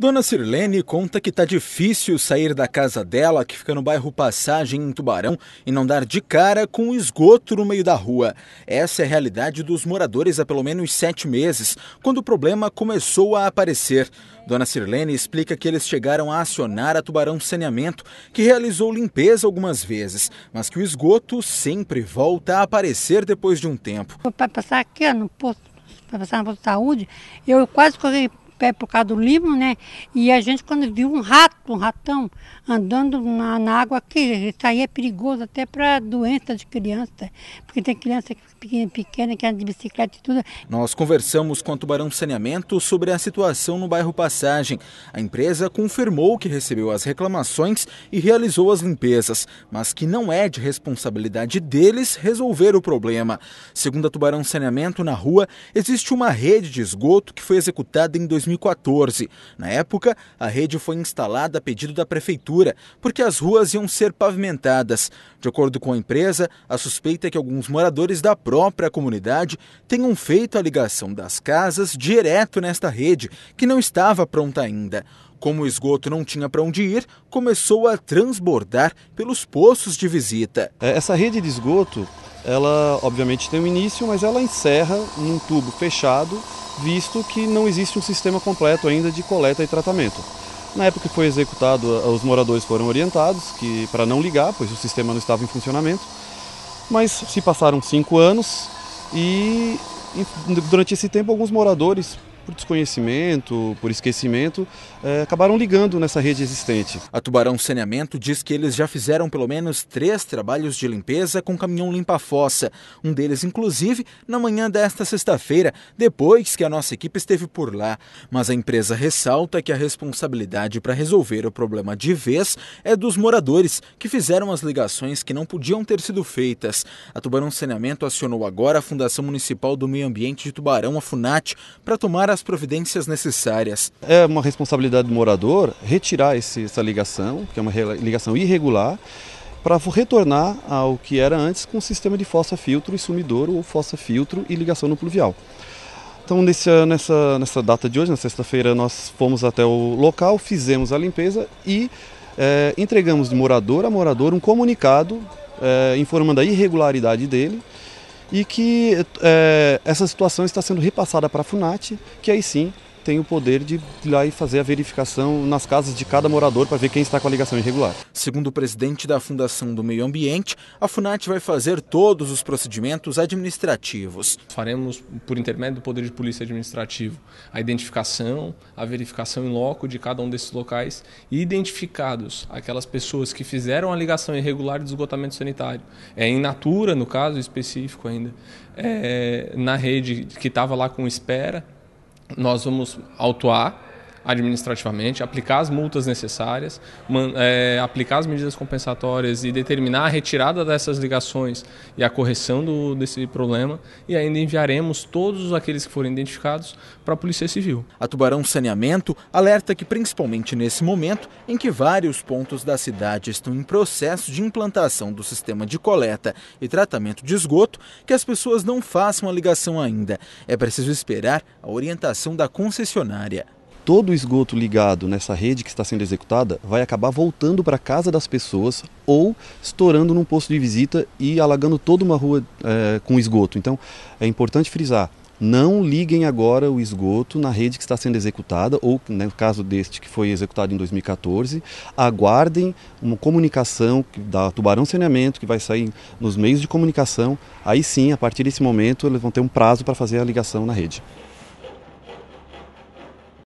Dona Sirlene conta que tá difícil sair da casa dela, que fica no bairro Passagem, em Tubarão, e não dar de cara com o esgoto no meio da rua. Essa é a realidade dos moradores há pelo menos sete meses, quando o problema começou a aparecer. Dona Sirlene explica que eles chegaram a acionar a Tubarão Saneamento, que realizou limpeza algumas vezes, mas que o esgoto sempre volta a aparecer depois de um tempo. Para passar aqui no posto, para passar no posto de saúde, eu quase corri pé por causa do livro, né? E a gente quando viu um rato, um ratão, andando na, na água, que isso aí é perigoso até para doença de criança, porque tem criança pequena, pequena que anda de bicicleta e tudo. Nós conversamos com a Tubarão Saneamento sobre a situação no bairro Passagem. A empresa confirmou que recebeu as reclamações e realizou as limpezas, mas que não é de responsabilidade deles resolver o problema. Segundo a Tubarão Saneamento, na rua existe uma rede de esgoto que foi executada em 2000 2014. Na época, a rede foi instalada a pedido da prefeitura, porque as ruas iam ser pavimentadas. De acordo com a empresa, a suspeita é que alguns moradores da própria comunidade tenham feito a ligação das casas direto nesta rede, que não estava pronta ainda. Como o esgoto não tinha para onde ir, começou a transbordar pelos poços de visita. É, essa rede de esgoto ela obviamente tem um início, mas ela encerra num tubo fechado, visto que não existe um sistema completo ainda de coleta e tratamento. Na época que foi executado, os moradores foram orientados que para não ligar, pois o sistema não estava em funcionamento. Mas se passaram cinco anos e durante esse tempo alguns moradores por desconhecimento, por esquecimento, é, acabaram ligando nessa rede existente. A Tubarão Saneamento diz que eles já fizeram pelo menos três trabalhos de limpeza com caminhão limpa-fossa, um deles inclusive na manhã desta sexta-feira, depois que a nossa equipe esteve por lá. Mas a empresa ressalta que a responsabilidade para resolver o problema de vez é dos moradores, que fizeram as ligações que não podiam ter sido feitas. A Tubarão Saneamento acionou agora a Fundação Municipal do Meio Ambiente de Tubarão, a FUNAT, para tomar a as providências necessárias. É uma responsabilidade do morador retirar esse, essa ligação, que é uma ligação irregular, para retornar ao que era antes com o sistema de fossa filtro e sumidouro ou fossa filtro e ligação no pluvial. Então, nesse, nessa, nessa data de hoje, na sexta-feira, nós fomos até o local, fizemos a limpeza e é, entregamos de morador a morador um comunicado é, informando a irregularidade dele e que é, essa situação está sendo repassada para a FUNAT, que aí sim tem o poder de ir lá e fazer a verificação nas casas de cada morador para ver quem está com a ligação irregular. Segundo o presidente da Fundação do Meio Ambiente, a FUNAT vai fazer todos os procedimentos administrativos. Faremos, por intermédio do Poder de Polícia Administrativo, a identificação, a verificação em loco de cada um desses locais e identificados aquelas pessoas que fizeram a ligação irregular de esgotamento sanitário. É em natura, no caso específico ainda, é, na rede que estava lá com espera nós vamos autuar administrativamente, aplicar as multas necessárias, é, aplicar as medidas compensatórias e determinar a retirada dessas ligações e a correção do, desse problema. E ainda enviaremos todos aqueles que forem identificados para a Polícia Civil. A Tubarão Saneamento alerta que, principalmente nesse momento em que vários pontos da cidade estão em processo de implantação do sistema de coleta e tratamento de esgoto, que as pessoas não façam a ligação ainda. É preciso esperar a orientação da concessionária todo o esgoto ligado nessa rede que está sendo executada vai acabar voltando para a casa das pessoas ou estourando num posto de visita e alagando toda uma rua é, com esgoto. Então é importante frisar: não liguem agora o esgoto na rede que está sendo executada, ou né, no caso deste que foi executado em 2014, aguardem uma comunicação da Tubarão Saneamento, que vai sair nos meios de comunicação. Aí sim, a partir desse momento, eles vão ter um prazo para fazer a ligação na rede.